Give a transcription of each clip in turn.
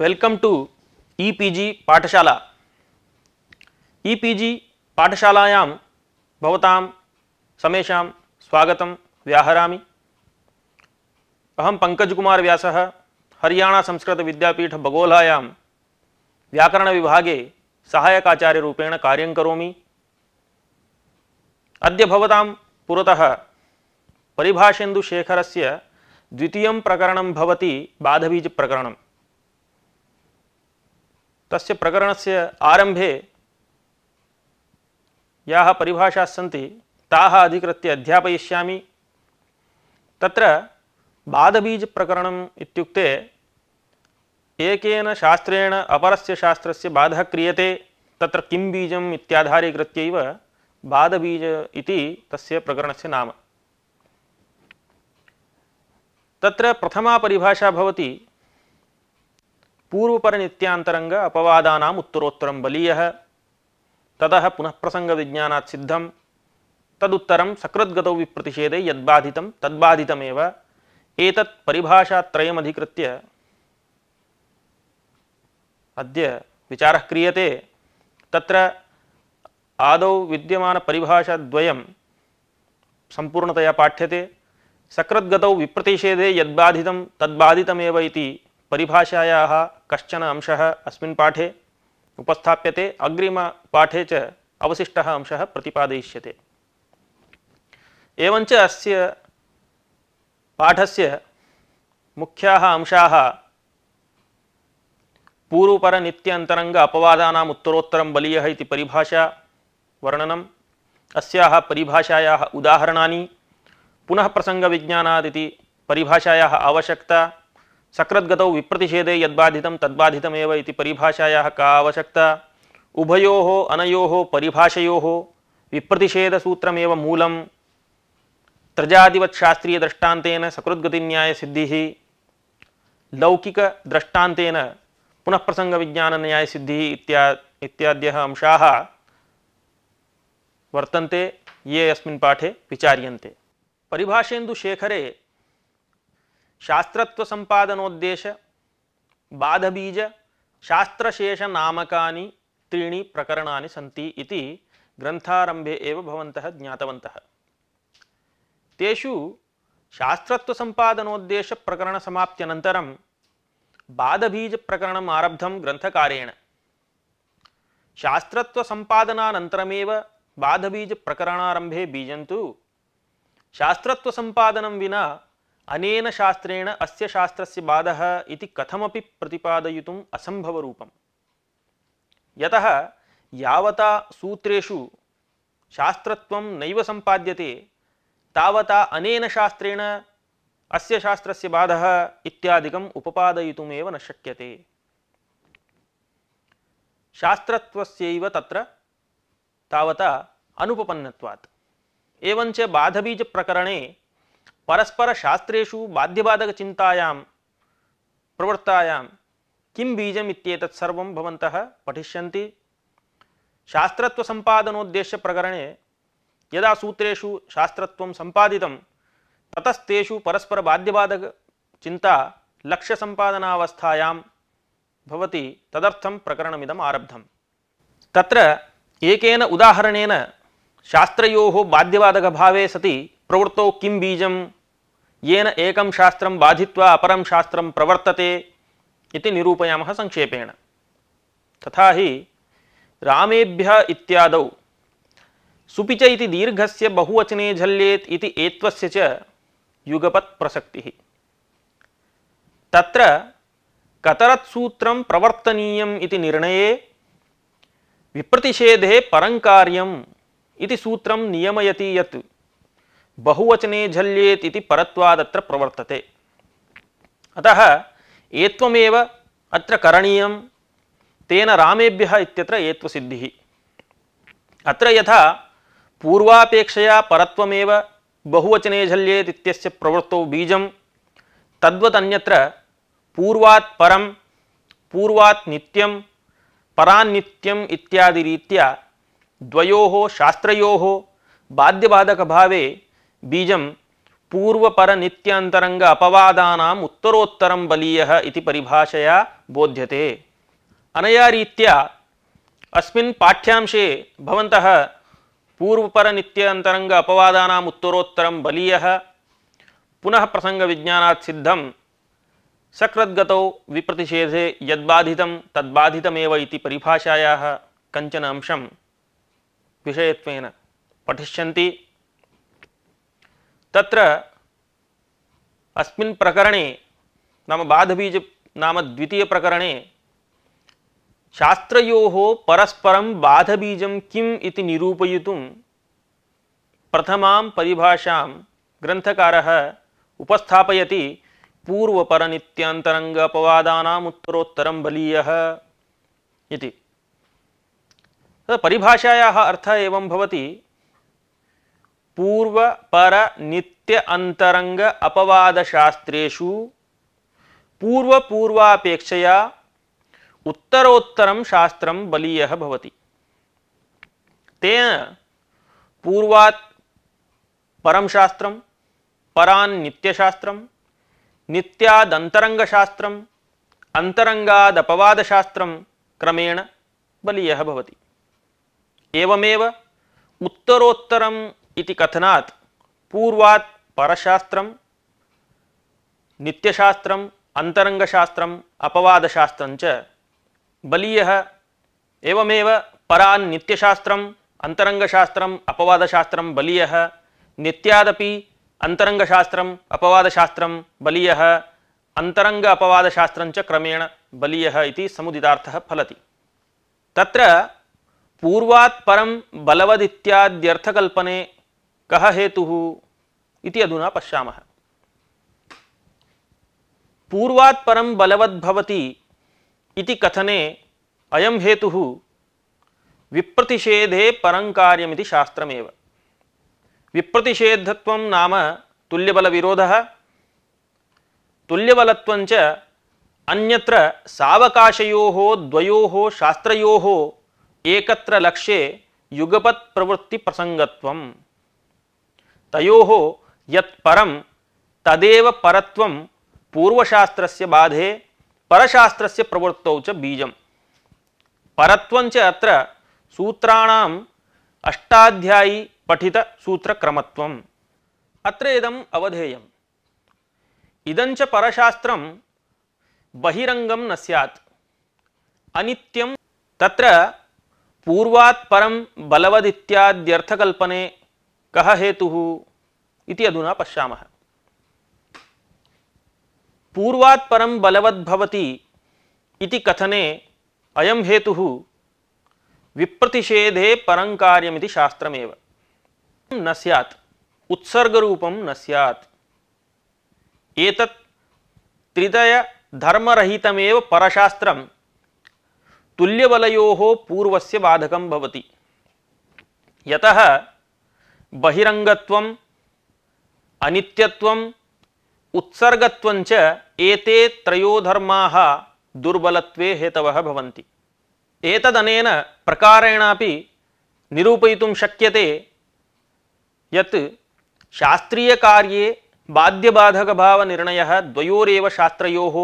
welcome to EPG Pathshala EPG पाठशालायां भवतां समेशां स्वागतं व्याहरामि अहम पंकज कुमार व्यासः हरियाणा संस्कृत विद्यापीठ बगोलायां व्याकरण विभागे सहायक आचार्य रूपेण कार्यं करोमि अद्य भवतां पुरतः परिभाषेन्दु शेखरस्य द्वितीयं प्रकरणं भवति बाधबीज प्रकरणं तस्य प्रकरणस्य आरम्भे याः परिभाषाः सन्ति ताः अधिकृत्य अध्यापयिष्यामि तत्र बाधबीजप्रकरणम् इत्युक्ते एकेन शास्त्रेण अपरस्य शास्त्रस्य बाधः क्रियते तत्र किं बीजम् इत्याधारीकृत्यैव बाधबीज इति तस्य प्रकरणस्य नाम तत्र प्रथमा परिभाषा भवति पूर्वपर नित्यांतरंग अपवादानाम उत्तरोत्तरम बलीय तद पुनः प्रसंग विज्ञा सिद्धम तदुतर सकृद्गत विप्रतिषेधे यदाधि तद्बाधितमेव एतत् परिभाषात्रयमधिकृत्य अद्य विचारः क्रियते तत्र आदौ विद्यमानपरिभाषाद्वयं सम्पूर्णतया पाठ्यते सकृद्गतौ विप्रतिषेधे यदाधि तद्बाधितमेव परिभाषायाः कश्चन अंशः अस्मिन् पाठे उपस्थाप्यते अग्रिमपाठे च अवशिष्टः अंशः प्रतिपादयिष्यते एवञ्च अस्य पाठस्य मुख्याः अंशाः पूर्वपरनित्यन्तरङ्ग अपवादानाम् उत्तरोत्तरं बलीयः इति परिभाषा वर्णनम् अस्याः परिभाषायाः उदाहरणानि पुनः प्रसङ्गविज्ञानादिति परिभाषायाः आवश्यकता सकृद्गतौ विप्रतिषेधे यद्बाधित तद्बाधित परिभाषाया का आवश्यकता उभयोः अनयोः परिभाषयोः विप्रतिषेधसूत्रमेव मूलं त्रजादिवत् शास्त्रीयदृष्टान्तेन लौकिक लौकिकदृष्टान्तेन पुनः न्याय सिद्धि इत्याद्यः अंशा वर्तन्ते ये अस्मिन् पाठे विचार्यन्ते शेखरे शास्त्रत्व संपादनोद्देश्य बाध बीज शास्त्रशेष नामकानि त्रीणि प्रकरणानि इति ग्रंथारंभे एव भवन्तः शास्त्रत्व संपादनोद्देश्य प्रकरण समाप्त्यनन्तरं बाधबीज प्रकरणम् आरब्धं ग्रन्थकारेण शास्त्रत्व संपादनानन्तरमेव बाधबीज प्रकरणारंभे बीजं तु शास्त्रत्व संपादनं विना अनेन शास्त्रेण अस्य शास्त्रस्य बाधः इति कथमपि प्रतिपादयितुम् असम्भवरूपम् यतः यावता सूत्रेषु शास्त्रत्वं नैव सम्पाद्यते तावता अनेन शास्त्रेण अस्य शास्त्रस्य बाधः इत्यादिकम् उपपादयितुमेव न शक्यते शास्त्रत्वस्यैव तत्र तावता अनुपपन्नत्वात् एवञ्च बाधबीजप्रकरणे परस्परशास्त्रेषु बाध्यबाधकचिन्तायां प्रवृत्तायां किं बीजम् इत्येतत् सर्वं भवन्तः पठिष्यन्ति शास्त्रत्वसम्पादनोद्देश्यप्रकरणे यदा सूत्रेषु शास्त्रत्वं सम्पादितं चिंता परस्परबाध्यबाधकचिन्ता लक्ष्यसम्पादनावस्थायां भवति तदर्थं प्रकरणमिदम् आरब्धं तत्र एकेन उदाहरणेन शास्त्रयोः बाध्यबाधकभावे सति प्रवृत्तौ किं बीजं येन एक शास्त्र बाधित्वा शास्त्र प्रवर्तते निरूपयाम संक्षेपेण तथा ही रामेभ्यः इत्याद सुपिच दीर्घ से बहुवचने झल्येत् इति युगपत् प्रसक्ति त्र कतरत्सूत्र प्रवर्तनीय निर्णय विप्रतिषेधे परङ्कार्यम् इति सूत्रं नियमयति यत् बहुवचने झल्येत इति परत्वाद प्रवर्तते अतः एत्वमेव अत्र करणीयं तेन रामेभ्यः इत्यत्र एत्वसिद्धिः अत्र यथा पूर्वापेक्षया परत्वमेव बहुवचने झल्येत इत्यस्य प्रवृत्तौ बीजं तद्वत् अन्यत्र पूर्वात् परं पूर्वात् नित्यं परान्नित्यम् इत्यादिरीत्या द्वयोः शास्त्रयोः बाध्यबाधकभावे बीज पूर्वपरनित्यान्तरङ्ग अपवादानाम् उत्तरोत्तरं बलीयः इति परिभाषया बोध्यते अनया रीत्या अस्मिन् पाठ्यांशे भवन्तः पूर्वपरनित्यान्तरङ्ग अपवादानाम् उत्तरोत्तरं बलीयः पुनः प्रसङ्गविज्ञानात् सिद्धं सकृद्गतौ विप्रतिषेधे यद्बाधितं तद्बाधितमेव इति परिभाषायाः कञ्चन अंशं विषय पठिष्यन्ति तत्र अस्मिन् प्रकरणे नाम बाधबीज नाम द्वितीय प्रकरणे शास्त्रयोः परस्परं बाधबीजं किम् इति निरूपयितुं प्रथमां परिभाषां ग्रन्थकारः उपस्थापयति पूर्वपरनित्यान्तरङ्ग अपवादानाम् उत्तरोत्तरं बलीयः इति परिभाषायाः अर्थः एवं भवति पूर्व पर नित्य अंतरंग अपवाद शास्त्रेषु पूर्व पूर्वापेक्षया उत्तरोत्तरं शास्त्रं बलीयः भवति तेन पूर्वात् परं शास्त्रं परान् नित्यशास्त्रं नित्यादन्तरङ्गशास्त्रम् अन्तरङ्गादपवादशास्त्रं क्रमेण बलीय भवति एवमेव उत्तरोत्तरं इति कथनात् पूर्वात् परशास्त्रम नित्यशास्त्रम अंतरंगशास्त्रम अपवादशास्त्रम च बलीयः एवमेव परान् नित्यशास्त्रम अंतरंगशास्त्रम अपवादशास्त्रम बलीयः नित्यादपि अंतरंगशास्त्रम अपवादशास्त्रम बलीयः अंतरंग अपवादशास्त्रं क्रमेण बलीयः इति समुदितार्थः फलति तत्र पूर्वात् परं बलवदित्याद्यर्थकल्पने कः हेतुः इति अधुना पश्यामः पूर्वात् परं कथने अयं हेतुः विप्रतिषेधे परं कार्यमिति शास्त्रमेव विप्रतिषेधत्वं नाम तुल्यबलविरोधः तुल्यबलत्वञ्च अन्यत्र सावकाशयोः द्वयोः शास्त्रयोः एकत्र लक्ष्ये युगपत् प्रवृत्तिप्रसङ्गत्वम् तयो हो यत परम तदेव परत्वं पूर्वशास्त्रस्य बाधे परशास्त्रस्य प्रवृत्तौ च बीजं परत्वञ्च अत्र सूत्राणाम् अष्टाध्यायी पठित सूत्र पठितसूत्रक्रमत्वम् अत्र इदम् अवधेयम् इदञ्च परशास्त्रं बहिरङ्गं न स्यात् अनित्यं तत्र पूर्वात् परं बलवदित्याद्यर्थकल्पने कह हेतु इति अधुना पश्यामः पूर्वात् परं बलवद्भवति कथने अयं हेतुः विप्रतिषेधे परं कार्यमिति शास्त्रमेव न स्यात् उत्सर्गरूपं न स्यात् एतत् त्रितयधर्मरहितमेव परशास्त्रं बाधक यहाँ बहिरंगत्व अनित्यत्व उत्सर्गत्व एते त्रयो धर्माः दुर्बलत्वे हेतवः भवन्ति एतदनेन प्रकारेणापि निरूपयितुं शक्यते यत् शास्त्रीयकार्ये बाध्यबाधकभावनिर्णयः द्वयोरेव शास्त्रयोः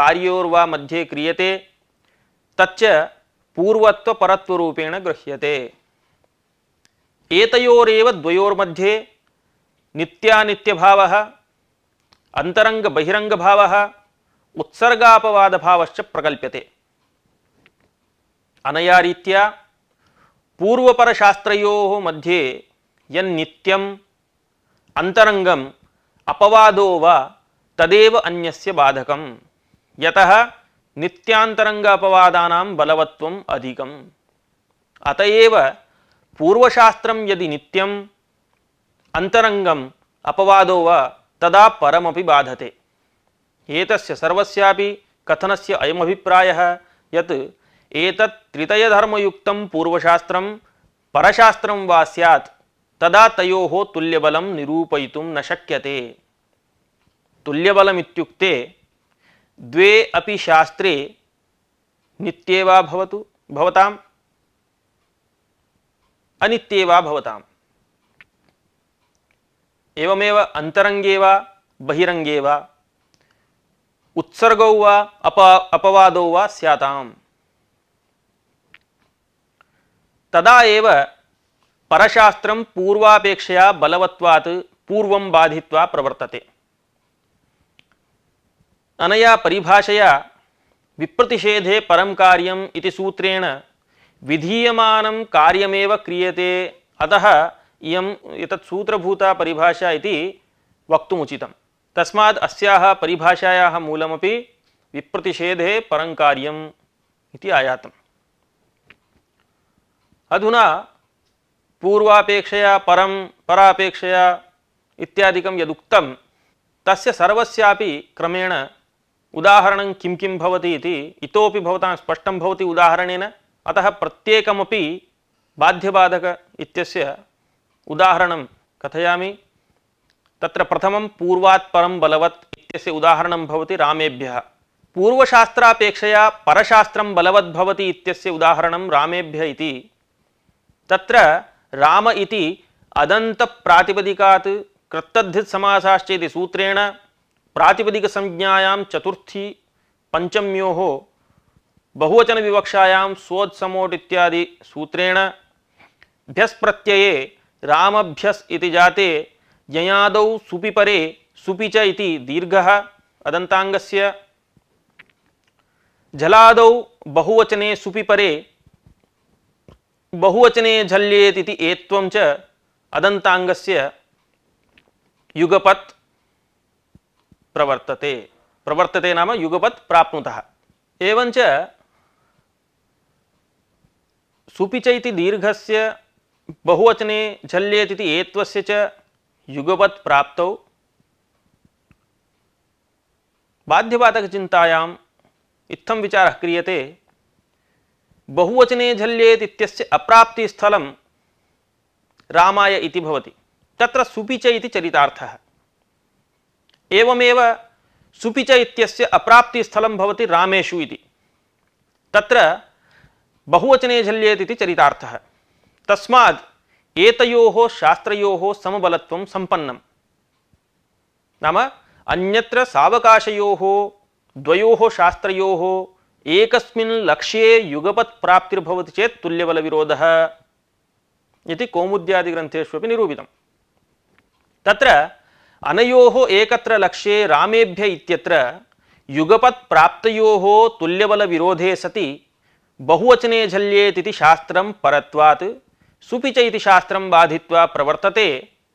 कार्योर्वा मध्ये क्रियते तच्च पूर्वत्वपरत्वरूपेण गृह्यते एतयोरेव द्वयोर्मध्ये भाव अन्तरङ्गबहिरङ्गभावः उत्सर्गापवादभावश्च प्रकल्प्यते अनया रीत्या पूर्वपरशास्त्रयोः मध्ये यन्नित्यम् अन्तरङ्गम् अपवादो वा तदेव अन्यस्य बाधकं यतः नित्यान्तरङ्ग अपवादानां बलवत्वम् अधिकम् अत पूर्वशास्त्र यदि नित्यम् अन्तरङ्गम् अपवादो वा तदा परमपि बाधते एतस्य सर्वस्यापि कथनस्य अयमभिप्रायः यत् एतत् त्रितयधर्मयुक्तं पूर्वशास्त्रं परशास्त्रं वा स्यात् तदा तयोः तुल्यबलं निरूपयितुं न शक्यते तुल्यबलमित्युक्ते द्वे अपि शास्त्रे नित्ये वा भवतु भवतां अनित्यवा भवताम एवमेव अंतरंगे वा बहिरंगे वा उत्सर्गौ वा अप अपवादौ वा स्याताम तदा एव परशास्त्रं पूर्वापेक्षया बलवत्वात् पूर्वं बाधित्वा प्रवर्तते अनया परिभाषया विप्रतिषेधे परं कार्यम् इति सूत्रेण विधीयमानं कार्यमेव क्रियते अतः इयम् एतत् सूत्रभूता परिभाषा इति वक्तुमुचितं तस्मात् अस्याः परिभाषायाः मूलमपि विप्रतिषेधे परं कार्यम् इति अधुना पूर्वापेक्षया परं परापेक्षया इत्यादिकं यदुक्तं तस्य सर्वस्यापि क्रमेण उदाहरण किं किं भवति इति इतोपि भवतां स्पष्टं भवति उदाहरणेन अतः प्रत्येक बाध्यबाधक इत्यस्य उदाहरणं कथयामि तत्र प्रथमं पूर्वात् परं बलवत् इत्यस्य उदाहरणं भवति रामेभ्यः पूर्वशास्त्रापेक्षया परशास्त्रं बलवद्भवति इत्यस्य उदाहरणं रामेभ्य इति सूत्रेण प्रातिपदिकसंज्ञायां चतुर्थी पंचम्यो बहुवचन विवक्षायां सोत्समोट इत्यादि सूत्रेण भ्यस् प्रत्यये रामभ्यस् इति जाते ययादौ सुपि परे सुपि च इति दीर्घः अदन्ताङ्गस्य झलादौ बहुवचने सुपि परे बहुवचने झल्येत् इति एत्वं च अदन्ताङ्गस्य युगपत् प्रवर्तते प्रवर्तते नाम युगपत् प्राप्नुतः एवञ्च सुपिच दीर्घ से बहुवचने झल्येत् इति युगपत प्राप्त युगवत् प्राप्तौ विचार क्रीय से बहुवचने झल्येत इत्यस्य रायती त्र सुच भवति सुपिच इति चरितार्थः एवमेव सुपिच इत्यस्य अप्राप्तिस्थलं भवति बहुवचने झल्येत इति चरितार्थः तस्माद् एतयोः शास्त्रयोः समबलत्वं सम्पन्नं नाम अन्यत्र सावकाशयोः द्वयोः शास्त्रयोः एकस्मिन् लक्ष्ये युगपत् प्राप्तिर्भवति चेत् तुल्यबलविरोधः इति कौमुद्यादिग्रन्थेषु अपि निरूपितं तत्र अनयोः एकत्र लक्ष्ये रामेभ्य इत्यत्र युगपत् प्राप्तयोः तुल्यबलविरोधे सति बहुवचने झल्येत शास्त्र परत्वात् सुपिच शास्त्र बाधि प्रवर्तते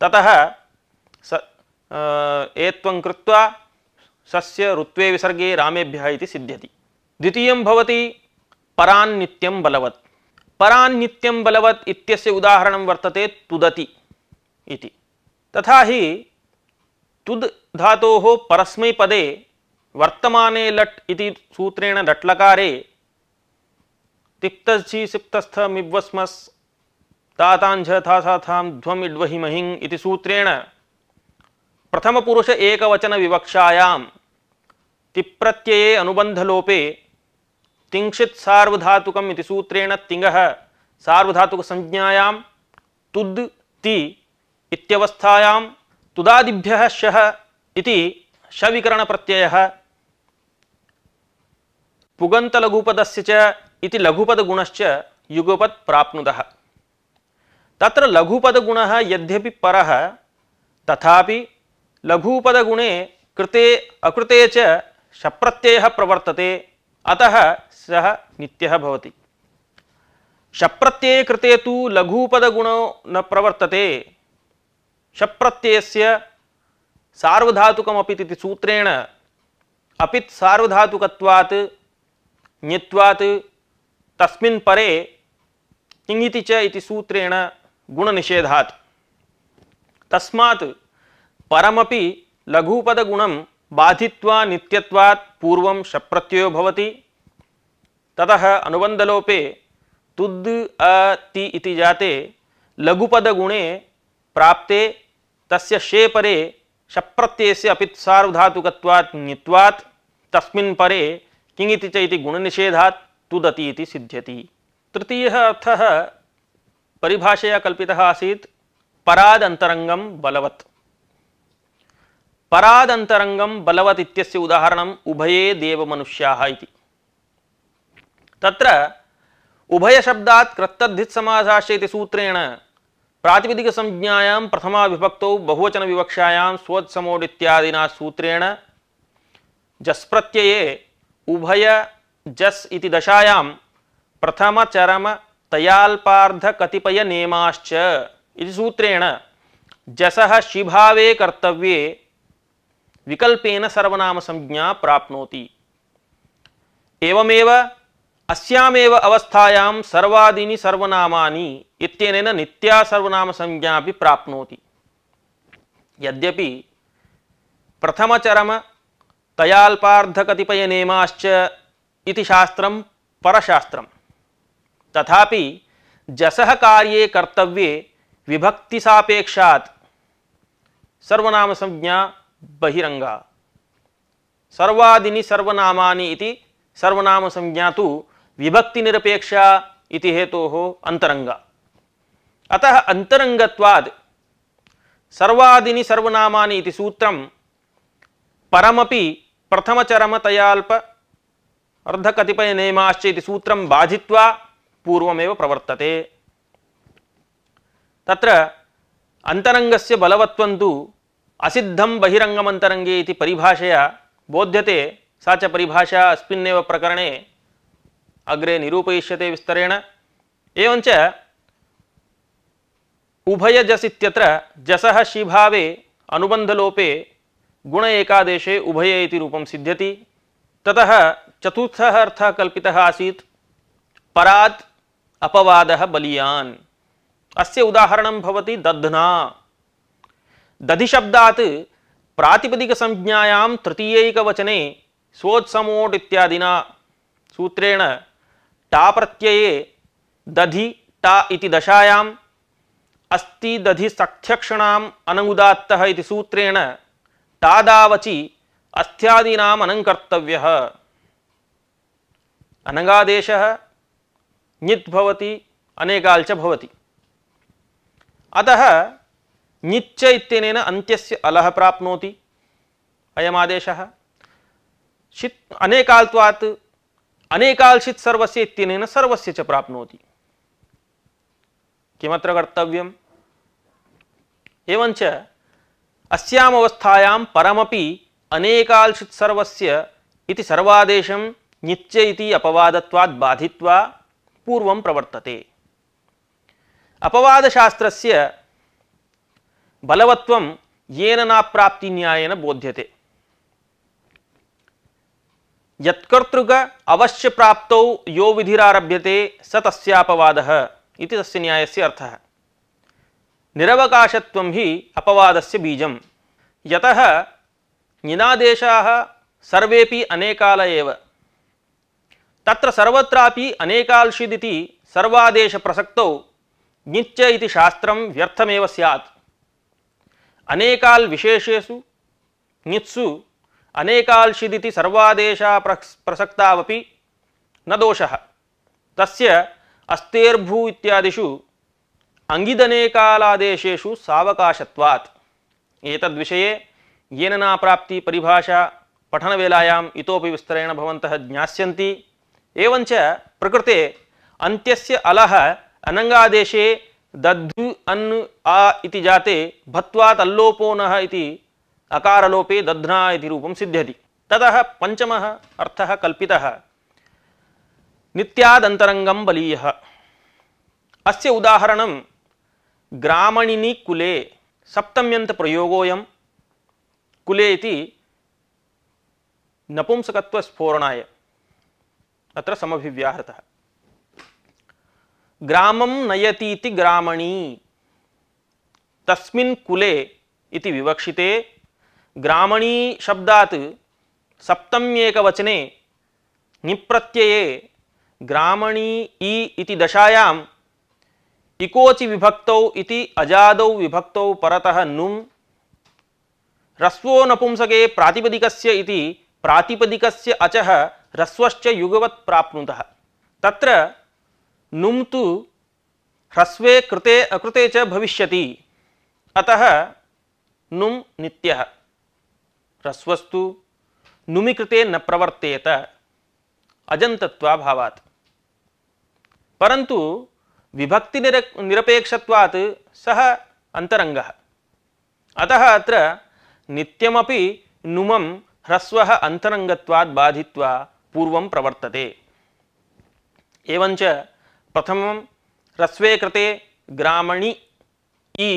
ततः स सस्य ऋत्वे विसर्गे रामेभ्यः इति सिद्ध्यति द्वितीयं भवति परान् बलवत् परान् बलवत् इत्यस्य उदाहरणं वर्तते तुदति इति तथा हि तुद् धातोः परस्मैपदे वर्तमाने लट् इति सूत्रेण लट्लकारे तिप्तसि सिप्तस्थ मिवस्मस् तातांझ थासाथां ध्वम इड्वहिमहिं इति सूत्रेण प्रथमपुरुष एकवचन विवक्षायां तिप्रत्यये अनुबन्धलोपे तिंक्षित सार्वधातुकम् इति सूत्रेण सार्वधातुक संज्ञायां तुद् ति इत्यवस्थायां तुदादिभ्यः शः इति शविकरण शविकरणप्रत्ययः पुगन्तलघुपदस्य च इति लघुपदगुणश्च युगपत् प्राप्नुतः तत्र लघुपदगुणः यद्यपि परः तथापि लघुपदगुणे कृते अकृते च शप्रत्ययः प्रवर्तते अतः सः नित्यः भवति शप्रत्यये कृते तु लघुपदगुणो न प्रवर्तते शप्रत्ययस्य सार्वधातुकमपित् इति सूत्रेण अपित् सार्वधातुकत्वात् ञत्वात् तस्मिन् परे किङिति च इति सूत्रेण गुणनिषेधात् तस्मात् परमपि लघुपदगुणं बाधित्वा नित्यत्वात् पूर्वं शप्रत्ययो भवति ततः अनुबन्धलोपे तुद् अति इति जाते लघुपदगुणे प्राप्ते तस्य शे परे शप्रत्ययस्य अपि सार्वधातुकत्वात् नित्वात् तस्मिन् परे किङिति च इति गुणनिषेधात् तुदती इति सिद्ध्यति तृतीयः अर्थः परिभाषया कल्पितः आसीत् परादन्तरङ्गं बलवत् परादन्तरङ्गं बलवत् इत्यस्य उदाहरणम् उभये देवमनुष्याः इति तत्र उभयशब्दात् कृत्तद्धित्समासाश्य इति सूत्रेण प्रातिपदिकसंज्ञायां प्रथमाविभक्तौ बहुवचनविवक्षायां स्वोत्समोडित्यादिना सूत्रेण जस्प्रत्यये उभय जस् इति दशायां प्रथमचरमतयाल्पार्धकतिपयनियमाश्च इति सूत्रेण जसः शिभावे कर्तव्ये विकल्पेन सर्वनामसंज्ञा प्राप्नोति एवमेव अस्यामेव अवस्थायां सर्वादीनि सर्वनामानि इत्यनेन नित्या सर्वनामसंज्ञा अपि प्राप्नोति यद्यपि प्रथमचरम तयाल्पार्धकतिपयनियमाश्च इति शास्त्रम परशास्त्रम तथापि जसह कार्ये कर्तव्ये विभक्ति सापेक्षात सर्वनाम संज्ञा बहिरंगा सर्वादिनी सर्वनामानि इति सर्वनाम संज्ञा तो विभक्ति निरपेक्षा इति हेतु तो अंतरंगा अतः अंतरंगत्वाद सर्वादिनी सर्वनामानि इति सूत्रम परमपि प्रथमचरमतयाल्प अर्धकतिपयनियमाश्च इति सूत्रं बाधित्वा पूर्वमेव प्रवर्तते तत्र अन्तरङ्गस्य बलवत्वं तु असिद्धं बहिरङ्गमन्तरङ्गे इति परिभाषया बोध्यते सा च परिभाषा अस्मिन्नेव प्रकरणे अग्रे निरूपयिष्यते विस्तरेण एवञ्च उभयजस् इत्यत्र जसः शीभावे अनुबन्धलोपे गुण एकादेशे उभये इति रूपं सिद्ध्यति ततः चतुर्थ अर्थ कल आसीत् परात् अपवादः बलियान् अस्य उदाहरणं भवति दध्ना दधिशब्दात् प्रातिपदिकसंज्ञायां तृतीयैकवचने स्वोत्समोट् इत्यादिना सूत्रेण टा प्रत्यये दधि टा इति दशायाम् अस्ति दधि सख्यक्षणाम् अनङ्गुदात्तः इति सूत्रेण टादावचि अस्त्यादीनाम् अनङ्कर्तव्यः अनगादेश ञित्भवति अनेकाल च भवति अतः ञिच्च इत्यनेन अन्त्यस्य अलः प्राप्नोति अयमादेशः षित् अनेकाल्त्वात् अनेकाल्षित् सर्वस्य इत्यनेन किमत्र कर्तव्यम् एवञ्च अस्याम् अवस्थायां परमपि सर्वस्य इति सर्वादेशं नित्य इति अपवादत्वाद बाधित्वा पूर्वं प्रवर्तते अपवादशास्त्रस्य बलवत्वं येन नाप्राप्तिन्यायेन बोध्यते यत्कर्तृक अवश्य प्राप्तौ यो विधिरारभ्यते स तस्यापवादः इति तस्य न्यायस्य अर्थः निरवकाशत्वं हि अपवादस्य बीजं यतः निनादेशाः सर्वेपि अनेकाल एव तत्र सर्वत्रापि अनेकाल्षिदिति सर्वादेशप्रसक्तौ ञिच्च इति शास्त्रं व्यर्थमेव स्यात् अनेकाल् विशेषेषु ञित्सु अनेकाल्षिदिति सर्वादेशा प्रसक्तावपि न दोषः तस्य अस्तेर्भू इत्यादिषु अंगिदनेकालादेशेषु सावकाशत्वात् एतद्विषये येन नाप्राप्तिपरिभाषा पठनवेलायाम् इतोपि विस्तरेण भवन्तः ज्ञास्यन्ति एवञ्च प्रकृते अन्त्यस्य अलः अनङ्गादेशे दद्धु अन् आ इति जाते भत्वात् अल्लोपो नः इति अकारलोपे दध्ना इति रूपं सिद्ध्यति ततः पञ्चमः अर्थः कल्पितः नित्यादन्तरङ्गं बलीयः अस्य उदाहरणं ग्रामणिनि कुले सप्तम्यन्तप्रयोगोऽयं कुले इति नपुंसकत्वस्फोरणाय अत्र समभिव्याहृतः ग्रामं नयतीति ग्रामणी तस्मिन् कुले इति विवक्षिते ग्रामणी शब्दात् सप्तम्येकवचने निप्रत्यये ग्रामणी ई इति दशायाम् इकोचि विभक्तौ इति अजादौ विभक्तौ परतः नुम् रस्वो नपुंसके प्रातिपदिकस्य इति प्रातिपदिकस्य अचः ह्रस्वश्च युगवत् प्राप्नुतः तत्र नुम् तु ह्रस्वे कृते अकृते च भविष्यति अतः नुम् नित्यः ह्रस्वस्तु नुमि कृते न प्रवर्तेत अजन्तत्वाभावात् परन्तु विभक्तिनिर निरपेक्षत्वात् सः अन्तरङ्गः अतः अत्र नित्यमपि नुमं ह्रस्वः अन्तरङ्गत्वात् बाधित्वा पूर्व प्रवर्तते एवं प्रथम रस्वे कृते ग्रामणि ई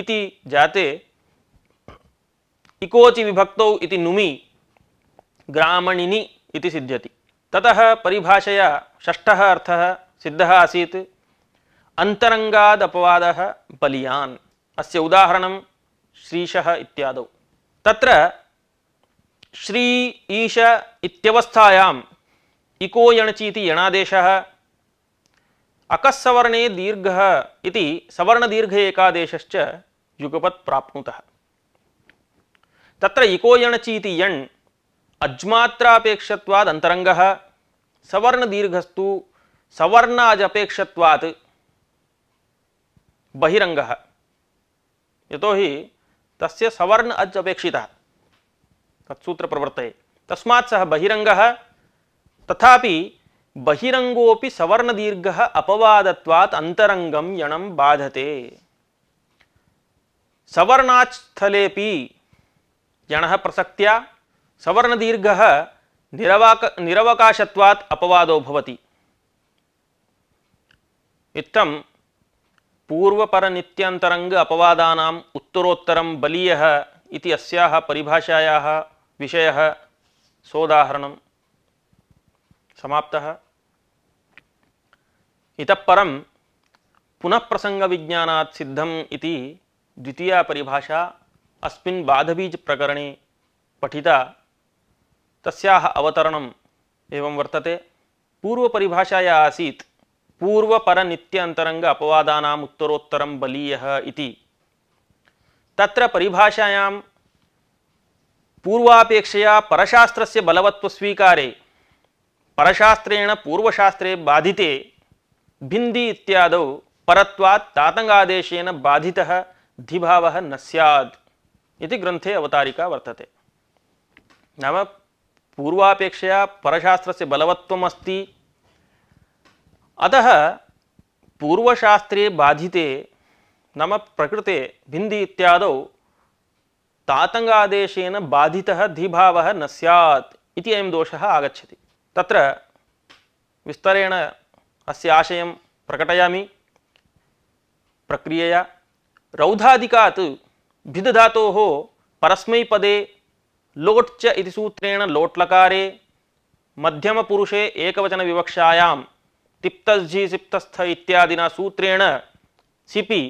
इति जाते इकोचि विभक्तौ इति नुमि ग्रामणिनि इति सिद्ध्यति ततः परिभाषया षष्ठः अर्थः सिद्धः आसीत् अन्तरङ्गादपवादः बलियान् अस्य उदाहरणं श्रीशः इत्यादौ तत्र श्री ईश इत्यवस्थायां इको यणचि इति यणादेशः अकस्सवर्णे दीर्घः इति सवर्णदीर्घ एकादेशश्च युगपत् प्राप्नुतः तत्र इको यणचि इति यण् अज्मात्रापेक्षत्वाद् अन्तरङ्गः सवर्णदीर्घस्तु सवर्णाजपेक्षत्वात् बहिरङ्गः यतोहि तस्य सवर्ण अज् अपेक्षितः तत्सूत्र प्रवर्तये तस्मात् सः बहिरङ्गः तथापि बहिरङ्गोऽपि सवर्णदीर्घः अपवादत्वात् अन्तरङ्गं यणं बाधते सवर्णात् स्थलेपि यणः प्रसक्त्या सवर्णदीर्घः निरवाक निरवकाशत्वात् अपवादो भवति इत्थं पूर्वपरनित्यन्तरङ्ग अपवादानाम् उत्तरोत्तरं बलीयः इति अस्याः परिभाषायाः विषय सोदाहरणं समाप्तः इतः परं पुनः प्रसङ्गविज्ञानात् सिद्धम् इति द्वितीया परिभाषा अस्मिन् बाधबीजप्रकरणे पठिता तस्याः अवतरणम् एवं वर्तते पूर्वपरिभाषाया आसीत् पूर्वपरनित्यन्तरङ्ग अपवादानाम् उत्तरोत्तरं बलीयः इति तत्र परिभाषायां पूर्वापेक्षया परशास्त्रस्य बलवत्वस्वीकारे परशास्त्रेण पूर्वशास्त्रे बाधिते भिंदी इत्यादौ परत्वात् तातङ्गादेशेन बाधितः धिभावः न स्यात् इति ग्रन्थे अवतारिका वर्तते नाम पूर्वापेक्षया परशास्त्रस्य बलवत्वम् अतः पूर्वशास्त्रे बाधिते नाम प्रकृते भिन्दी इत्यादौ तातङ्गादेशेन बाधितः धीभावः न सैत इति आगछति दोषः आगच्छति तत्र विस्तरेण अस्य आशयं प्रकटयामि प्रक्रियया रौधादिकात् भिदधातोः परस्मैपदे लोट् च इति सूत्रेण लोट्लकारे मध्यमपुरुषे एकवचनविवक्षायां तिप्तस्झि सिप्तस्थ इत्यादिना सूत्रेण सिपि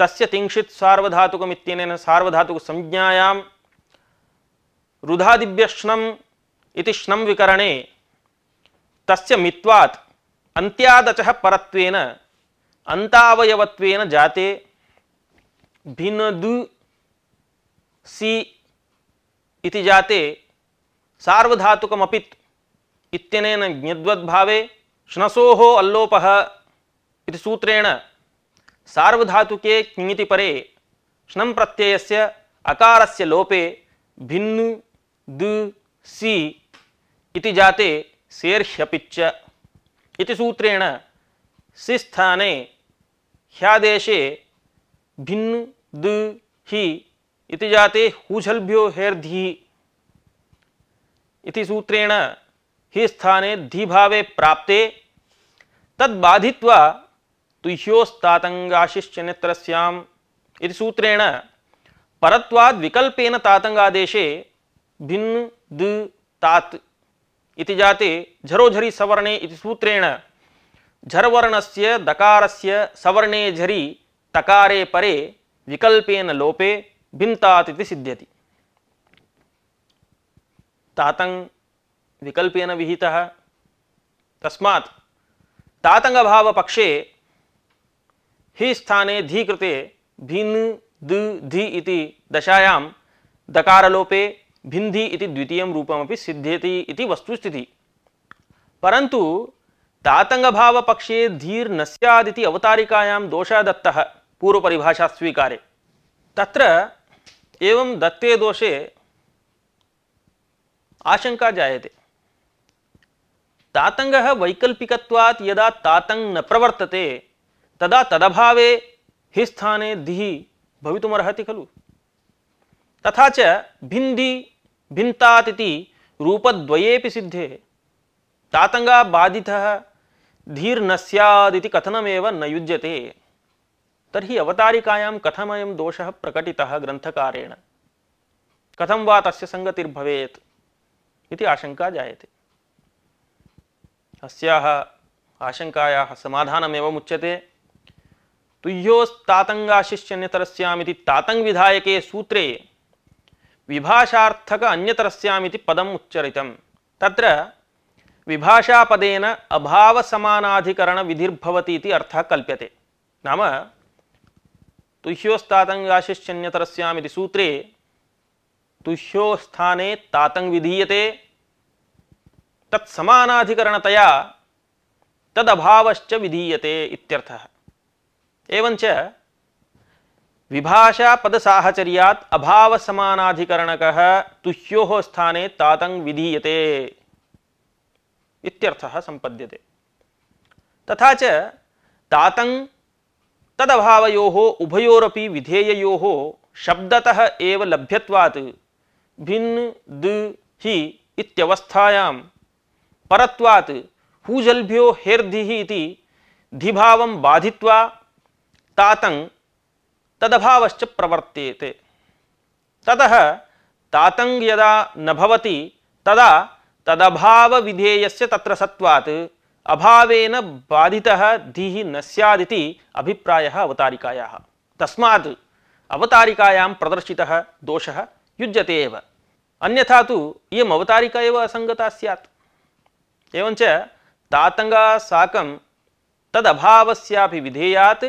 तस्य तिंशित सार्वधातुकम इत्यनेन सार्वधातुक संज्ञायां रुधादिव्यश्नम इति श्नम विकरणे तस्य मित्वात् अंत्यादचः परत्वेन अंतावयवत्वेन जाते भिनदु सी इति जाते सार्वधातुकमपित् इत्यनेन ज्ञद्वद्भावे श्नसोः अल्लोपः इति सूत्रेण सार्वधातुके किंगिति परे श्नम प्रत्ययस्य अकारस्य लोपे भिन्न दु सी इति जाते सेर्ह्यपिच्च इति सूत्रेण सिस्थाने ह्यादेशे भिन्न दु ही इति जाते हूझल्भ्यो हेर्धि इति सूत्रेण हि स्थाने धी भावे प्राप्ते तद बाधित्वा तुह्योस्तातंगाशिश्च नेत्रस्याम इति सूत्रेण परत्वाद विकल्पेन तातंगादेशे भिन्न द तात इति जाते झरोझरी सवर्णे इति सूत्रेण झरवर्णस्य दकारस्य सवर्णे झरी तकारे परे विकल्पेन लोपे भिन्तात इति सिद्ध्यति तातंग विकल्पेन विहितः तस्मात् तातंग भाव पक्षे हि स्थाने धी कृते भिन् दु धि इति दशायां दकारलोपे भिन्धि इति द्वितीयं रूपमपि सिद्ध्यति इति वस्तुस्थितिः परन्तु तातङ्गभावपक्षे धीर्न स्यादिति अवतारिकायां दोषः दत्तः पूर्वपरिभाषास्वीकारे तत्र एवं दत्ते दोषे आशंका जायते तातङ्गः वैकल्पिकत्वात् यदा तातङ् न प्रवर्तते तदा तदभावे हि स्थाने दिहि भवितुमर्हति खलु तथा च भिन्धि इति रूपद्वयेपि सिद्धे तातङ्गाबाधितः धीर्न स्यादिति कथनमेव न युज्यते तर्हि अवतारिकायां कथमयं दोषः प्रकटितः ग्रन्थकारेण कथं वा तस्य सङ्गतिर्भवेत् इति आशंका जायते अस्याः आशङ्कायाः समाधानमेवमुच्यते तुय्योस्तातंगाशिष्य तो अन्यतरस्यामिति तातंग विधायके सूत्रे विभाषार्थक अन्यतरस्यामिति पदम उच्चरितम् तत्र विभाषापदेन समानाधिकरण विधिर्भवति इति अर्थः कल्प्यते नाम तुह्योस्तातंगाशिष्य तुह्योस्तातङ्गाशिश्चन्यतरस्यामिति सूत्रे तुह्योस्थाने तातंग विधीयते तत्समानाधिकरणतया तदभावश्च विधीयते इत्यर्थः एवं च विभाषा पद साहचर्यात् अभाव समानाधिकरणकः तुष्योः स्थाने तातङ् विधीयते इत्यर्थः सम्पद्यते तथा च तातङ् तदभावयोः उभयोरपि विधेययोः शब्दतः एव लभ्यत्वात् भिन्न दु हि इत्यवस्थायां परत्वात् हूजल्भ्यो हेर्धिः इति धिभावं बाधित्वा तातं तदभावश्च प्रवर्त्येते ततः तातंग यदा न भवति तदा तदभाव विधेयस्य तत्र सत्वात् अभावेन बाधितः धीः न स्यादिति अभिप्रायः अवतारिकायाः तस्मात् अवतारिकायां प्रदर्शितः दोषः युज्यते एव अन्यथा तु इयम् अवतारिका एव असङ्गता स्यात् एवञ्च तातङ्गा तदभावस्यापि विधेयात्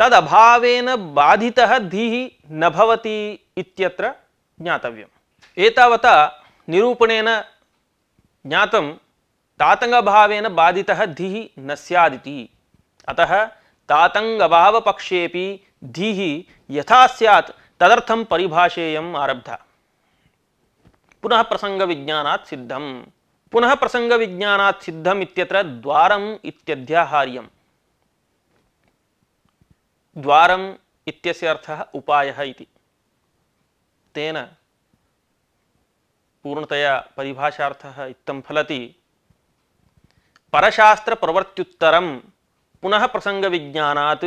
तदभावेन बाधितः धीः न भवति इत्यत्र ज्ञातव्यम् एतावता निरूपणेन ज्ञातं तातङ्गभावेन बाधितः धीः न स्यादिति अतः तातङ्गभावपक्षेपि धीः यथा स्यात् तदर्थं परिभाषेयम् आरब्धा पुनः प्रसङ्गविज्ञानात् सिद्धं पुनः प्रसङ्गविज्ञानात् सिद्धम् इत्यत्र द्वारम् इत्यध्याहार्यम् द्वारम् इत्यस्य अर्थः उपायः इति तेन पूर्णतया परिभाषार्थः इत्थं फलति परशास्त्रप्रवृत्त्युत्तरं पुनः प्रसङ्गविज्ञानात्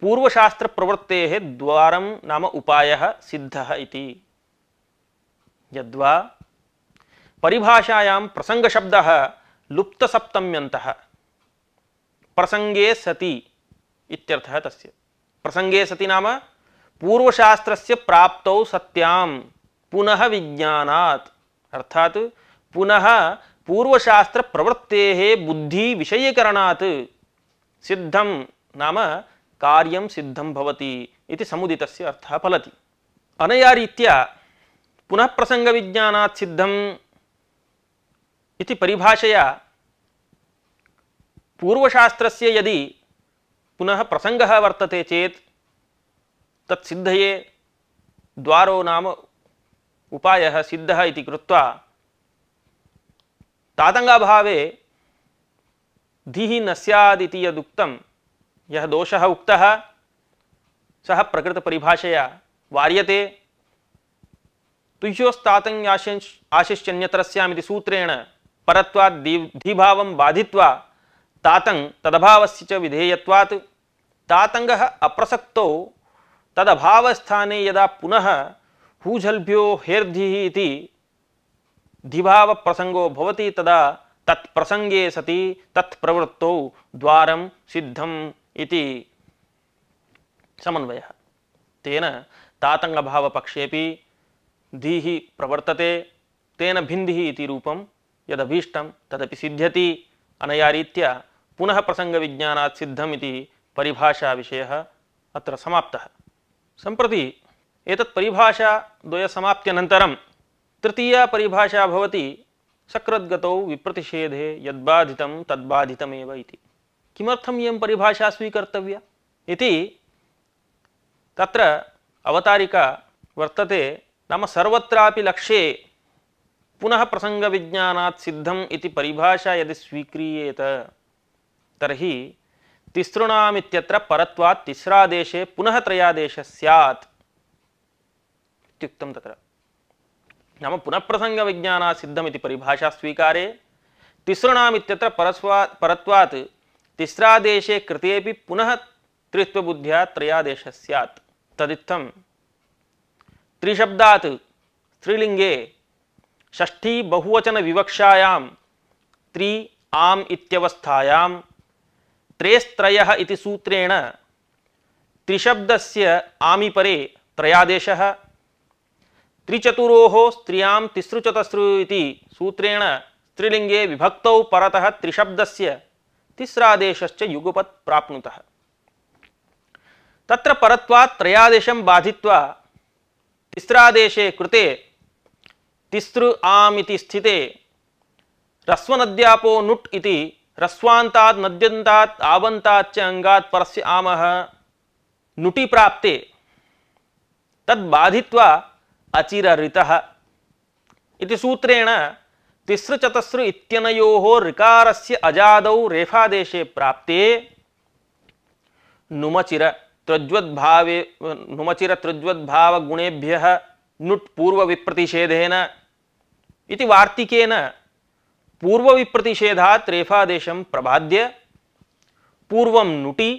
पूर्वशास्त्रप्रवृत्तेः द्वारं नाम उपायः सिद्धः इति यद्वा परिभाषायां प्रसङ्गशब्दः लुप्तसप्तम्यन्तः प्रसङ्गे सति इत्यर्थः तस्य प्रसंगे सति नाम पूर्वशास्त्रस्य प्राप्तौ सत्याम पुनः विज्ञानात् अर्थात पुनः पूर्वशास्त्र प्रवृत्तेः बुद्धि विषयीकरणात् सिद्धं नाम कार्यं सिद्धं भवति इति समुदितस्य अर्थः फलति अनया रीत्या पुनः प्रसङ्गविज्ञानात् सिद्धम् इति परिभाषया पूर्वशास्त्रस्य यदि पुनः प्रसङ्गः वर्तते चेत् तत्सिद्धये द्वारो नाम उपाय सिद्ध इति कृत्वा तातङ्गाभावे धीः न स्यादिति यदुक्तं यः दोषः सह प्रकृत परिभाषया वार्यते तुष्योस्तातङ्गाशिश् आशिश्चन्यतरस्यामिति सूत्रेण परत्वाद् धी धीभावं बाधित्वा तातंग तदभावस्य च विधेयत्वात् तातङ्गः अप्रसक्तौ तदभावस्थाने यदा पुनः हूझल्भ्यो हेर्धिः इति दिभावप्रसङ्गो भवति तदा तत्प्रसङ्गे सति तत्प्रवृत्तौ द्वारं सिद्धम् इति समन्वयः तेन तातङ्गभावपक्षेपि धीः प्रवर्तते तेन भिन्दिः इति रूपं यदभीष्टं तदपि सिद्ध्यति अनया रीत्या पुनः प्रसंग विज्ञानात् सिद्धमिति परिभाषा विषयः अत्र समाप्तः सम्प्रति एतत् परिभाषा द्वयसमाप्त्यनन्तरं तृतीया परिभाषा भवति सकृद्गतौ विप्रतिषेधे यद्बाधितं तद्बाधितमेव इति किमर्थम् इयं परिभाषा स्वीकर्तव्या इति तत्र अवतारिका वर्तते नाम सर्वत्रापि लक्ष्ये पुनः प्रसङ्गविज्ञानात् सिद्धम् इति परिभाषा यदि स्वीक्रियेत तर्हि तिसृणामित्यत्र परत्वात् तिस्रादेशे पुनः त्रयादेशः स्यात् इत्युक्तं तत्र नाम पुनःप्रसङ्गविज्ञानात् सिद्धमिति परिभाषास्वीकारे तिसृणामित्यत्र परस्वा परत्वात् तिस्रादेशे कृतेपि पुनः त्रित्वबुद्ध्या त्रयादेशः स्यात् तदित्थं त्रिशब्दात् स्त्रीलिङ्गे षष्ठी बहुवचनविवक्षायां त्रि आम् इत्यवस्थायां त्रेस्त्रयः इति सूत्रेण त्रिशब्दस्य आमिपरे त्रयादेशः त्रिचतुरोः स्त्रियां तिसृ चतसृ इति सूत्रेण स्त्रीलिङ्गे विभक्तौ परतः त्रिशब्दस्य तिस्रादेशश्च युगपत् प्राप्नुतः तत्र परत्वात् त्रयादेशं बाधित्वा तिस्रादेशे कृते तिसृ आम् इति स्थिते रस्वनद्यापो नुट् इति नद्यंता आवंता च अंगात् पर आम नुटि प्राप्ते तद् बाधित्वा अचिरऋतः इति सूत्रेण तिस्र चतस्र इत्यनयोः ऋकारस्य अजादौ रेफादेशे प्राप्ते नुमचिर त्रज्वद्भावे नुमचिर तृज्वद्भावगुणेभ्यः नुट् पूर्वविप्रतिषेधेन इति वार्तिकेन पूर्व विप्रतिषेधात् रेफादेशं प्रभाद्य पूर्व नुटी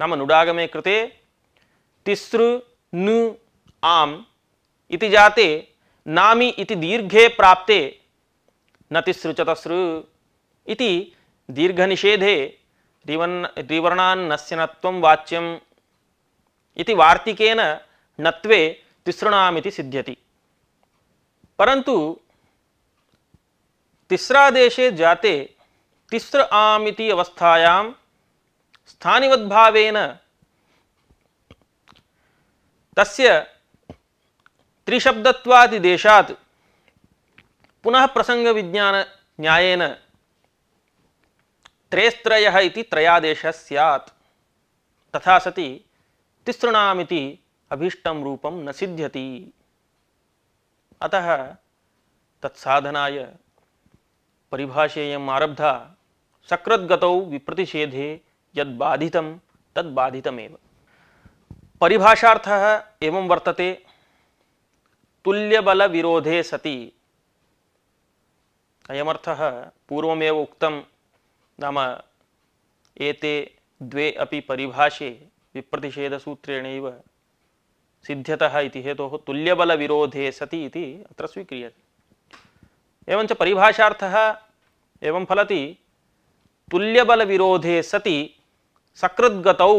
नाम नुडागमे कृते तिसृ नु आम इति जाते नामी इति दीर्घे प्राप्ते न तिसृ चतसृ इति दीर्घ निषेधे त्रिवर्णान्नस्यनत्वं वाच्यम इति वार्तिकेन नत्वे इति सिद्ध्यति परंतु तिस्रा देशे जाते तिस्र आमिति अवस्थायां स्थानिवद्भावेन तस्य त्रिशब्दत्वादिदेशात् पुनः प्रसंग विज्ञान न्यायेन त्रेस्त्रयः इति त्रयादेशः स्यात् तथा सति तिसृणामिति अभीष्टं रूपं न सिद्ध्यति अतः तत्साधनाय परिभाषेयम् आरब्ध सकृद्गतौ विप्रतिषेधे यद्बाधितं तद्बाधितमेव परिभाषार्थः एवं वर्तते विरोधे सति अयम पूर्वमे उक्त नाम एते द्वे अपि परिभाषे विप्रतिषेध सूत्रेण सिद्ध्यतः इति हेतोः तुल्यबल विरोधे सति इति अत्र स्वीक्रियते एवञ्च परिभाषार्थः एवं फलति विरोधे सति सकृद्गतौ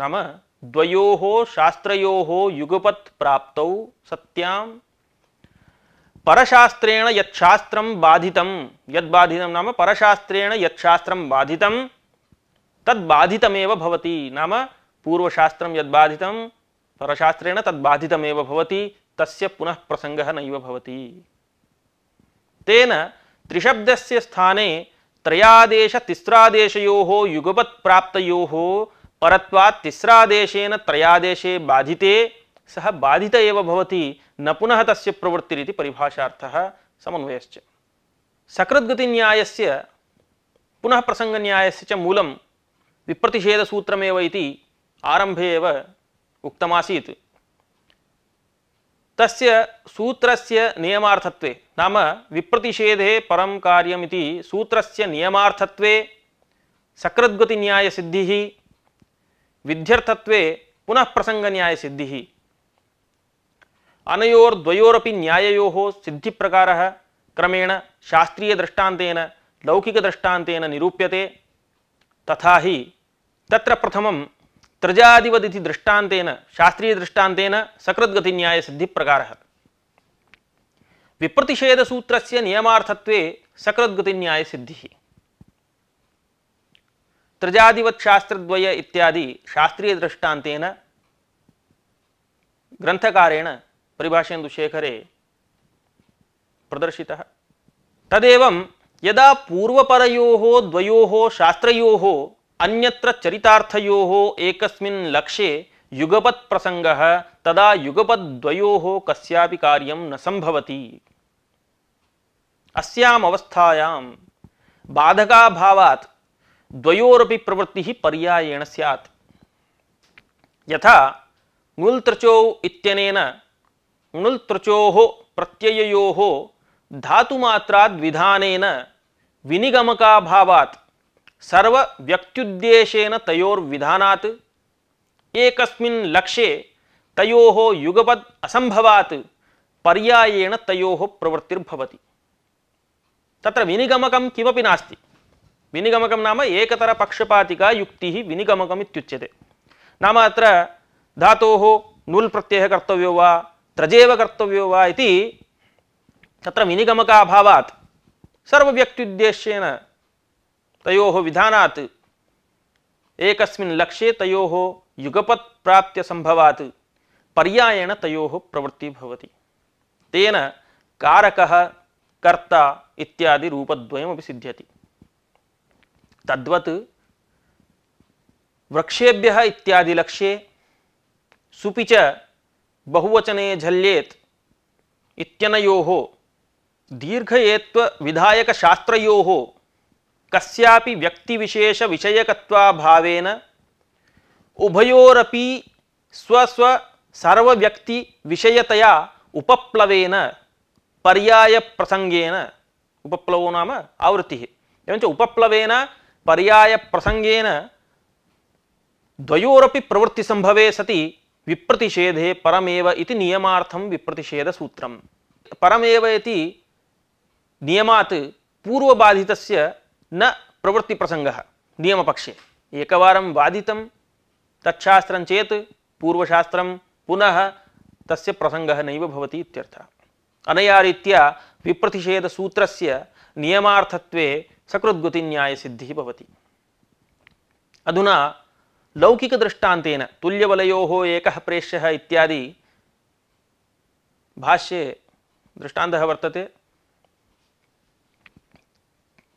नाम द्वयोः शास्त्रयोः युगपत् प्राप्तौ सत्यां परशास्त्रेण यच्छास्त्रं बाधितं यद्बाधितं नाम परशास्त्रेण यच्छास्त्रं बाधितं तद्बाधितमेव भवति नाम पूर्वशास्त्रं यद्बाधितं परशास्त्रेण तद्बाधितमेव भवति तस्य पुनः प्रसङ्गः नैव भवति तेन त्रिशब्द से स्थाने त्रयादेश तिस्रादेशयोः युगपत् प्राप्तयोः परत्वात् तिस्रादेशेन त्रयादेशे बाधिते सह बाधित एव भवति न पुनः तस्य प्रवृत्तिरिति परिभाषार्थः समन्वयश्च सकृद्गतिन्यायस्य पुनः प्रसङ्गन्यायस्य च मूलं विप्रतिषेधसूत्रमेव इति आरम्भे एव उक्तमासीत् तस्य सूत्रस्य नियमार्थत्वे नाम विप्रतिषेधे परं कार्यमिति सूत्रस्य नियमार्थत्वे सकृद्गति न्याय सकृद्गतिन्यायसिद्धिः विध्यर्थत्वे पुनः प्रसंग न्याय प्रसङ्गन्यायसिद्धिः अनयोर्द्वयोरपि न्याययोः सिद्धि प्रकारः क्रमेण शास्त्रीय लौकिक लौकिकदृष्टान्तेन निरूप्यते तथा हि तत्र प्रथमं त्रजादिवदिति दृष्टान्तेन शास्त्रीयदृष्टान्तेन सकृद्गतिन्यायसिद्धिप्रकारः विप्रतिषेधसूत्रस्य नियमार्थत्वे सकृद्गतिन्यायसिद्धिः त्रजादिवत् शास्त्रद्वय इत्यादि शास्त्रीयदृष्टान्तेन ग्रन्थकारेण परिभाषेन्दुशेखरे प्रदर्शितः तदेवं यदा पूर्वपरयोः द्वयोः शास्त्रयोः अन्यत्र चरितार्थयोः एकस्मिन् लक्ष्ये युगपत् प्रसङ्गः तदा युगपद्वयोः कस्यापि कार्यं न सम्भवति अस्याम् अवस्थायां बाधकाभावात् द्वयोरपि प्रवृत्तिः पर्यायेण स्यात् यथा ङुल्त्रचौ इत्यनेन ङुल्त्रचोः प्रत्यययोः धातुमात्राद्विधानेन विनिगमकाभावात् सर्व व्यक्त्युद्देशेन तयोर विधानात् एकस्मिन् लक्ष्ये तयोः युगपद असंभवात् पर्यायेण तयोः प्रवृत्तिर्भवति तत्र विनिगमकं किमपि नास्ति विनिगमकं नाम एकतरपक्षपातिका युक्तिः विनिगमकम् इत्युच्यते नाम अत्र धातोः नुल् प्रत्ययः कर्तव्यो वा त्रजेव कर्तव्यो वा इति तत्र विनिगमकाभावात् सर्वव्यक्त्युद्देश्येन तयोः विधानात् एकस्मिन् लक्ष्ये तयोः युगपत् संभवात् पर्यायेण तयोः प्रवृत्ति भवति तेन कारकः कर्ता इत्यादि रूपद्वयमपि सिद्ध्यति तद्वत् वृक्षेभ्यः इत्यादि लक्ष्ये सुपि च बहुवचने झल्येत् इत्यनयोः दीर्घयेत्व विधायक शास्त्रयोः कस्यापि व्यक्तिविशेष विषयकत्वाभावेन उभयोरपि स्वस्व सर्वव्यक्ति विषयतया उपप्लवेन पर्याय प्रसंगेन उपप्लवो नाम आवृत्ति एवं उपप्लवेन पर्याय प्रसंगेन द्वयोरपि प्रवृत्ति संभवे सति विप्रतिषेधे परमेव इति नियमार्थम विप्रतिषेध सूत्रम परमेव इति नियमात् पूर्वबाधितस्य न प्रवृत्तिप्रसङ्गः नियमपक्षे एकवारं वादितं तच्छास्त्रं चेत् पूर्वशास्त्रं पुनः तस्य प्रसङ्गः नैव भवति इत्यर्थः अनया रीत्या विप्रतिषेधसूत्रस्य नियमार्थत्वे सकृद्गतिन्यायसिद्धिः भवति अधुना लौकिकदृष्टान्तेन तुल्यबलो एक प्रेष्यः इत्यादि भाष्ये दृष्टान्तः वर्तते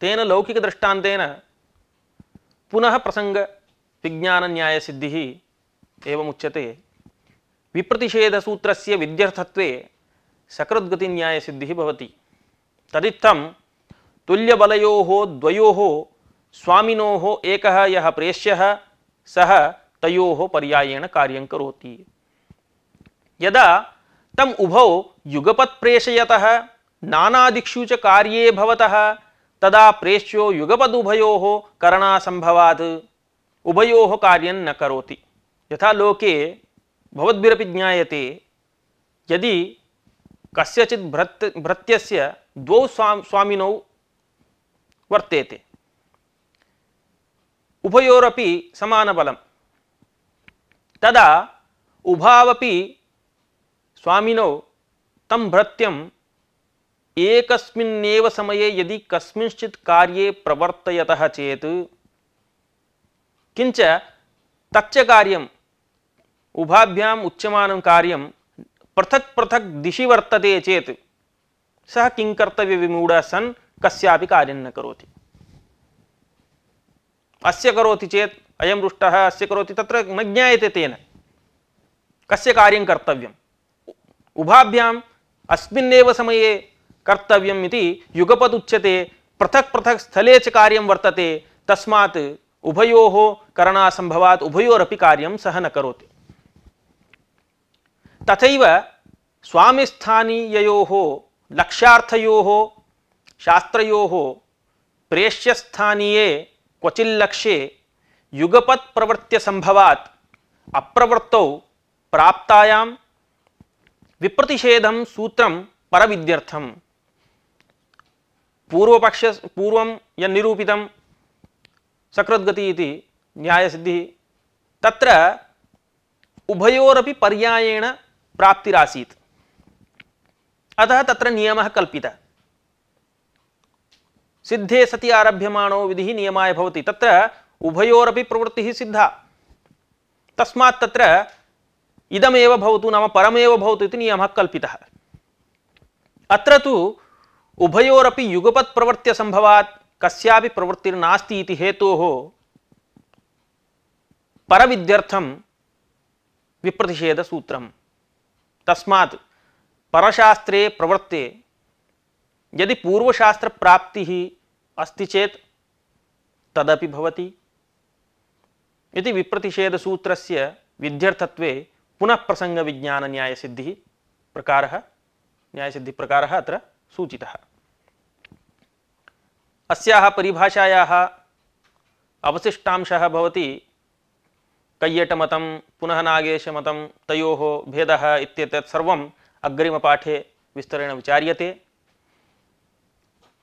तेन लौकिकदृष्टान्तेन पुनः प्रसङ्गविज्ञानन्यायसिद्धिः विप्रतिषेधसूत्र विप्रतिषेधसूत्रस्य विद्यर्थत्वे सकृद्गतिन्यायसिद्धिः भवति तदित्थं तुल्यबलयोः द्वयोः स्वामिनोः एकः यः प्रेष्यः सः तयोः पर्यायेण कार्यं करोति यदा तम उभौ युगपत् प्रेषयतः नानादिक्षु च कार्ये भवतः तदा प्रेष्यो युगपदुभयो करणासंभवात् उभयो कार्यं न करोति यथा लोके ज्ञायते यदि कस्यचित् भ्रत भृत्यस्य द्वौ स्वाम स्वामिनौ वर्तेते उभयोरपि समानबलं तदा उभावपि स्वामिनौ तं भृत्यं एक समय यदि कस्मिंश्चित् कार्ये प्रवर्तयतः चेत किंच तच्च कार्यम् उभाभ्याम् उच्यमानं कार्यं पृथक् पृथक् दिशि वर्तते चेत सह किं विमूढ़ सन् क्या कार्य न कौन अस्य करोति चेत् अयं रुष्टः अस्य करोति तत्र न ज्ञायते तेन कस्य कार्यं कर्तव्यम् उभाभ्याम् अस्मिन्नेव समये कर्तव्य युगपद उच्यते पृथक पृथक स्थले च कार्यम वर्तते तस्मा उभयो करणासंभवात् उभयोर कार्य सह न करोति तथैव स्वामिस्थानीययोः लक्ष्यार्थयोः शास्त्रो प्रेष्यस्थनीय क्वचिल्लक्ष्ये युगपत् प्रवृत्त्यसम्भवात् अप्रवृत्तौ प्राप्तायां विप्रतिषेधम सूत्रम पर विद्यर्थम पूर्वपक्ष पूर्व यूपित सकृद्गति न्याय सिद्धि त्र उभर पर्यायेण प्राप्तिरासी अतः त्र नि कल सिद्धे सति आरभ्यमाणो विधि नियमाय भवति तत्र उभर प्रवृत्ति सिद्धा तस्मात् तत्र इदमेव भवतु नाम परमेव भवतु इति नियमः कल्पितः अत्र तु उभयोरपि युगपत् प्रवृत्त्य संभवात् प्रवृत्तिर्नास्ती प्रवृत्तिर्नास्ति पर विद्यर्थ विप्रतिषेध सूत्र तस्मा परशास्त्रे प्रवृत्ते यदि पूर्वशास्त्रप्राप्तिः अस्ति चेत् तदपि विप्रतिषेध सूत्र से विध्यर्थत्वे पुनः न्याय सिद्धि प्रकार अत्र सूचितः अस्याः परिभाषायाः अवशिष्टांशः भवति कैयटमतं पुनः नागेशमतं तयोः भेदः इत्येतत् सर्वम् अग्रिमपाठे विस्तरेण विचार्यते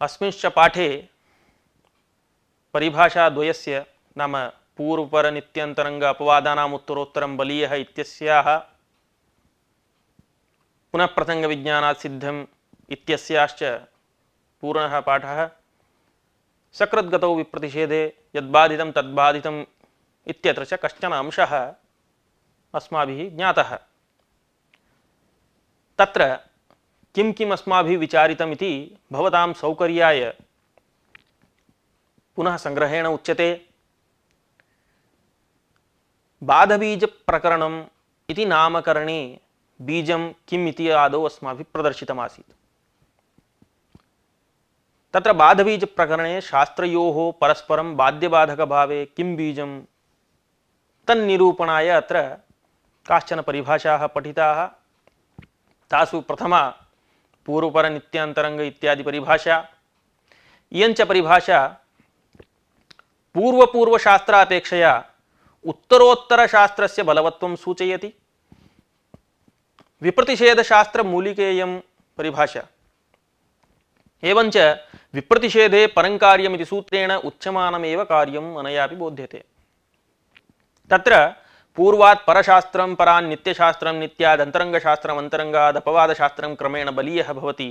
अस्मिंश्च पाठे परिभाषाद्वयस्य नाम पूर्वपरनित्यन्तरङ्ग अपवादानाम् बलीयः इत्यस्याः पुनः प्रसङ्गविज्ञानात् सिद्धम् इत्यस्याश्च पूर्णः पाठः सकृद्गतौ विप्रतिषेधे यदाधि तद्बाधित कचन अंश कश्चन अंशः त्र ज्ञातः तत्र किं किम् अस्माभिः सौकर्याय पुनः सङ्ग्रहेण उच्यते बाधबीजप्रकरणम् इति नामकरणे बीजं किम् इति आदौ अस्माभिः प्रदर्शितमासीत् तत्र शास्त्रो शास्त्रयोः बाध्यबाधक बाध्यबाधकभावे किं बीज तूपणा अत्र काश्चन परिभाषा पठिता तासु प्रथमा पूर्वपरनित्यान्तरङ्ग इत्यादि परिभाषा इयञ्च परिभाषा पूर्वपूर्वशास्त्रापेक्षया उत्तरोत्तरशास्त्रस्य बलवत्व सूचयति विप्रतिषेधशास्त्रमूलिकेय परिभाषा एवं विप्रतिषेधे परं सूत्रेण उच्यमानमेव कार्यम अनयापि बोध्यते तत्र पूर्वात् परशास्त्रं परान् नित्यशास्त्रं क्रमेण बलीयः भवति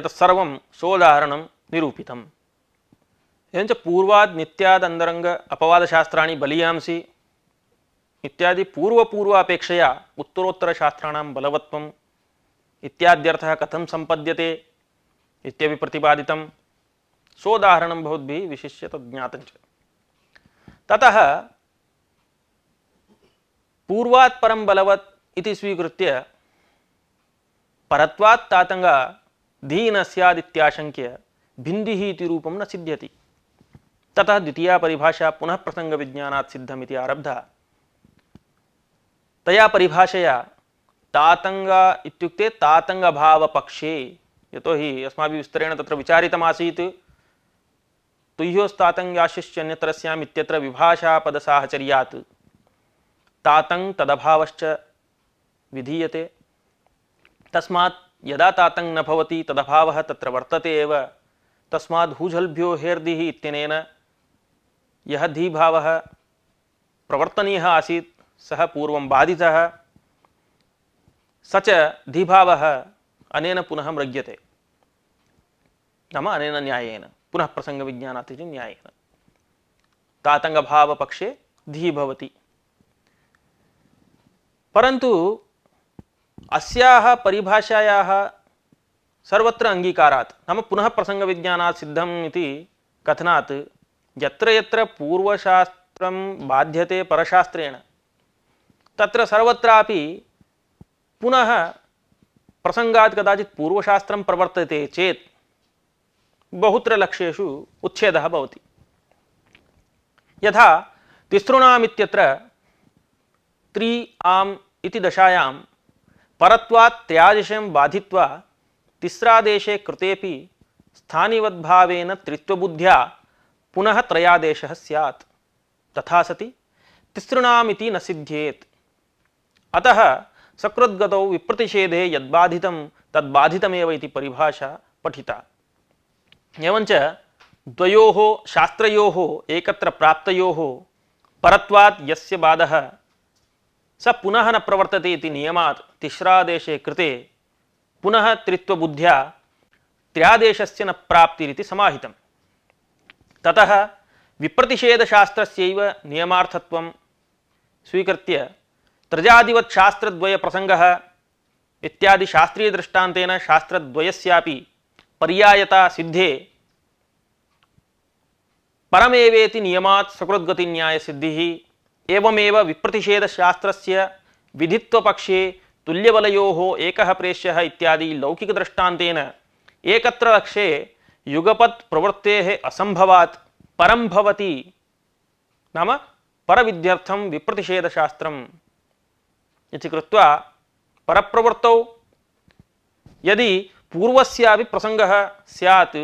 एतत्सर्वं सोदाहरणं निरूपितम् एवञ्च पूर्वाद् नित्यादन्तरङ्ग इत्यादि पूर्वपूर्व अपेक्षया उत्तरोत्तरशास्त्राणां बलवत्वम् इत्याद्यर्थः कथं सम्पद्यते इत्यपि प्रतिपादितं सोदाहरणं भवद्भिः विशिष्य तज्ज्ञातञ्च ततः पूर्वात् परं बलवत् इति स्वीकृत्य परत्वात् तातङ्ग धी न स्यादित्याशङ्क्य भिन्दिः इति रूपं न सिद्ध्यति ततः द्वितीया परिभाषा पुनः प्रसङ्गविज्ञानात् सिद्धमिति आरब्धा तया परिभाषया तातङ्ग इत्युक्ते तातङ्गभावपक्षे यतोहि अस्माभिः विस्तरेण तत्र विचारितमासीत् तुह्योस्तातङ्गाशिश्चन्यतरस्याम् इत्यत्र विभाषापदसाहचर्यात् तातङ् तदभावश्च विधीयते तस्मात् यदा तातङ् न भवति तदभावः तत्र वर्तते एव तस्माद् हूझल्भ्यो हेर्दिः इत्यनेन यः धीभावः प्रवर्तनीयः आसीत् सः पूर्वं बाधितः स च धीभावः अनेन पुनः मृग्यते नाम अनेन न्यायेन पुनः प्रसंग इति न्यायेन तातङ्गभावपक्षे धी भवति परन्तु अस्याः परिभाषायाः सर्वत्र अङ्गीकारात् नाम पुनः प्रसङ्गविज्ञानात् सिद्धम् इति कथनात् यत्र यत्र पूर्वशास्त्रं बाध्यते परशास्त्रेण तत्र सर्वत्रापि पुनः प्रसंगात कदाचित पूर्वशास्त्रम प्रवर्तते चेत बहुत्र लक्ष्यु उच्छेद भवति यथा तिसृणामित्यत्र त्रि आम इति दशायां परत्वात् त्रयादिशयं बाधित्वा तिस्रादेशे कृतेपि स्थानिवद्भावेन त्रित्वबुद्ध्या पुनः त्रयादेशः स्यात् तथा सति तिसृणामिति न सिद्ध्येत अतः सकृद्गतौ विप्रतिषेधे यद्बाधितं तद्बाधितमेव परिभाषा पठिता एवं द्वयोः शास्त्रयोः एकत्र प्राप्तयोः परत्वात् यस्य बाधः स पुनः न प्रवर्तते इति कृते पुनः त्रित्वबुद्ध्या त्र्यादेशस्य न प्राप्तिरिति समाहितं ततः विप्रतिषेधशास्त्रस्यैव नियमार्थत्वं स्वीकृत्य शास्त्रद्वय प्रसंग इत्यादि शास्त्रीय शास्त्रीयदृष्टान्तेन शास्त्रद्वयस्यापि पर्यायता सिद्धे परमेवेति नियमात् सकृद्गति न्याय सकृद्गतिन्यायसिद्धिः एवमेव विप्रतिषेध शास्त्रस्य विधित्वपक्षे तुल्यबलयोः एकः प्रेष्यः इत्यादि लौकिकदृष्टान्तेन एकत्र लक्षे युगपत् प्रवृत्तेः असम्भवात् परं भवति नाम परविद्यर्थं विप्रतिषेधशास्त्रं इति कृत्वा परप्रवृत्तौ यदि पूर्वस्यापि प्रसङ्गः स्यात्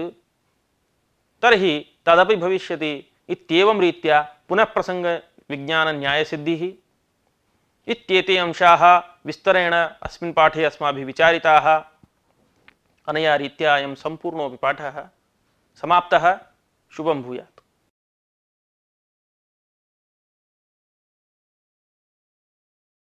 तर्हि तदपि भविष्यति इत्येवं रीत्या पुनः प्रसङ्गविज्ञानन्यायसिद्धिः इत्येते अंशाः विस्तरेण अस्मिन् पाठे अस्माभिः विचारिताः अनया रीत्या अयं सम्पूर्णोऽपि पाठः समाप्तः शुभं भूयात्